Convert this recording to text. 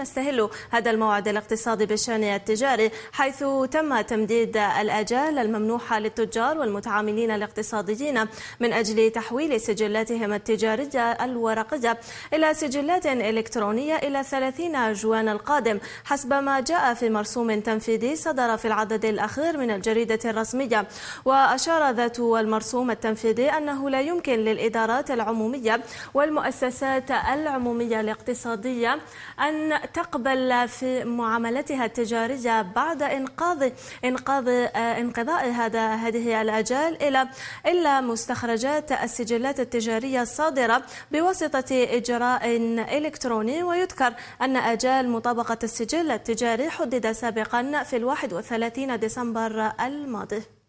نستهل هذا الموعد الاقتصادي بالشأن التجاري حيث تم تمديد الآجال الممنوحة للتجار والمتعاملين الاقتصاديين من أجل تحويل سجلاتهم التجارية الورقية إلى سجلات إلكترونية إلى 30 جوان القادم حسب ما جاء في مرسوم تنفيذي صدر في العدد الأخير من الجريدة الرسمية وأشار ذات المرسوم التنفيذي أنه لا يمكن للإدارات العمومية والمؤسسات العمومية الاقتصادية أن تقبل في معاملتها التجارية بعد إنقاذ إنقاذ آه، انقضاء هذا هذه الأجال إلى إلا مستخرجات السجلات التجارية الصادرة بواسطة إجراء إلكتروني ويذكر أن أجال مطابقة السجل التجاري حدد سابقا في 31 ديسمبر الماضي